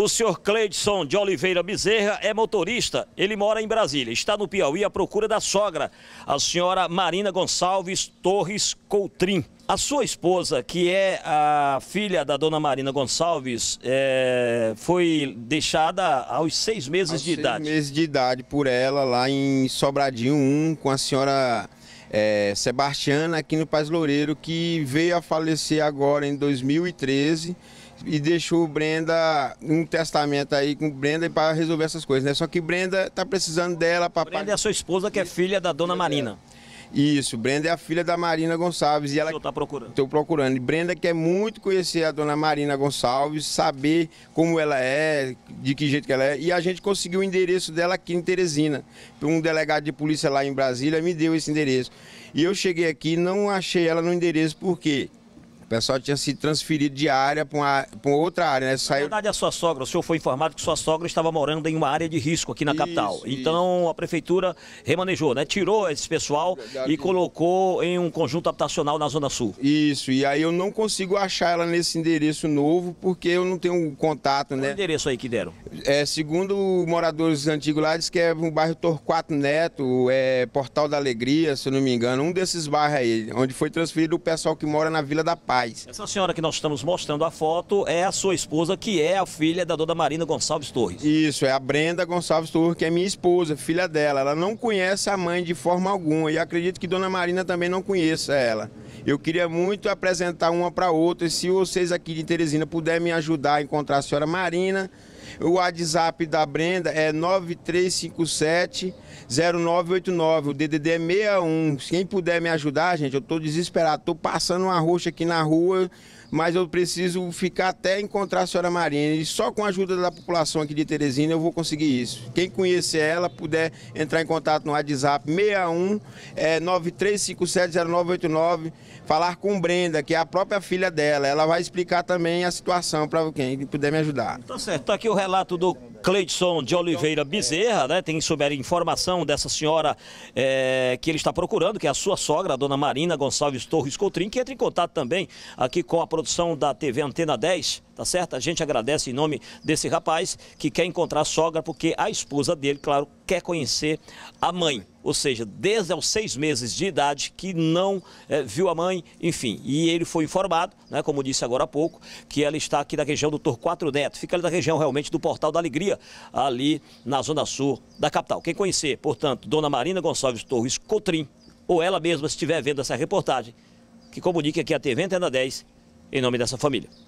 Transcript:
O senhor Cleidson de Oliveira Bezerra é motorista. Ele mora em Brasília. Está no Piauí à procura da sogra, a senhora Marina Gonçalves Torres Coutrin. A sua esposa, que é a filha da dona Marina Gonçalves, é, foi deixada aos seis meses aos de seis idade. Seis meses de idade por ela lá em Sobradinho 1 com a senhora é, Sebastiana aqui no Paz Loureiro, que veio a falecer agora em 2013 e deixou Brenda um testamento aí com Brenda para resolver essas coisas, né? Só que Brenda tá precisando dela para Brenda é a sua esposa que é filha da dona é. Marina. Isso, Brenda é a filha da Marina Gonçalves e ela está procurando. Estou procurando. E Brenda quer muito conhecer a dona Marina Gonçalves, saber como ela é, de que jeito que ela é. E a gente conseguiu o endereço dela aqui em Teresina. Um delegado de polícia lá em Brasília me deu esse endereço. E eu cheguei aqui, não achei ela no endereço porque o pessoal tinha se transferido de área para outra área, né? Saiu... Na verdade, a sua sogra, o senhor foi informado que sua sogra estava morando em uma área de risco aqui na isso, capital. Então a prefeitura remanejou, né? Tirou esse pessoal é e colocou em um conjunto habitacional na Zona Sul. Isso, e aí eu não consigo achar ela nesse endereço novo porque eu não tenho contato, Qual né? Qual endereço aí que deram? É, segundo moradores antigos lá, diz que é um bairro Torquato Neto, é Portal da Alegria, se eu não me engano, um desses bairros aí, onde foi transferido o pessoal que mora na Vila da Paz reais. Essa senhora que nós estamos mostrando a foto é a sua esposa, que é a filha da dona Marina Gonçalves Torres. Isso, é a Brenda Gonçalves Torres, que é minha esposa, filha dela. Ela não conhece a mãe de forma alguma e acredito que dona Marina também não conheça ela. Eu queria muito apresentar uma para outra e se vocês aqui de Teresina puderem me ajudar a encontrar a senhora Marina, o WhatsApp da Brenda é 9357-0989. O DDD é 61. Quem puder me ajudar, gente, eu estou desesperado. Estou passando uma roxa aqui na rua mas eu preciso ficar até encontrar a senhora Marina. E só com a ajuda da população aqui de Teresina eu vou conseguir isso. Quem conhecer ela puder entrar em contato no WhatsApp 61 é, 93570989, falar com Brenda, que é a própria filha dela. Ela vai explicar também a situação para quem puder me ajudar. Tá certo. Tá aqui o relato do Cleidson de Oliveira Bezerra, né? Tem sobre a informação dessa senhora é, que ele está procurando, que é a sua sogra, a dona Marina Gonçalves Torres Coutrin, que entra em contato também aqui com a produção da TV Antena 10, tá certo? A gente agradece em nome desse rapaz que quer encontrar a sogra, porque a esposa dele, claro, quer conhecer a mãe. Ou seja, desde aos seis meses de idade que não é, viu a mãe, enfim. E ele foi informado, né, como disse agora há pouco, que ela está aqui da região do Torquato Neto. Fica ali da região realmente do Portal da Alegria, ali na zona sul da capital. Quem conhecer, portanto, Dona Marina Gonçalves Torres Cotrim, ou ela mesma, se estiver vendo essa reportagem, que comunique aqui a TV Antena 10 em nome dessa família.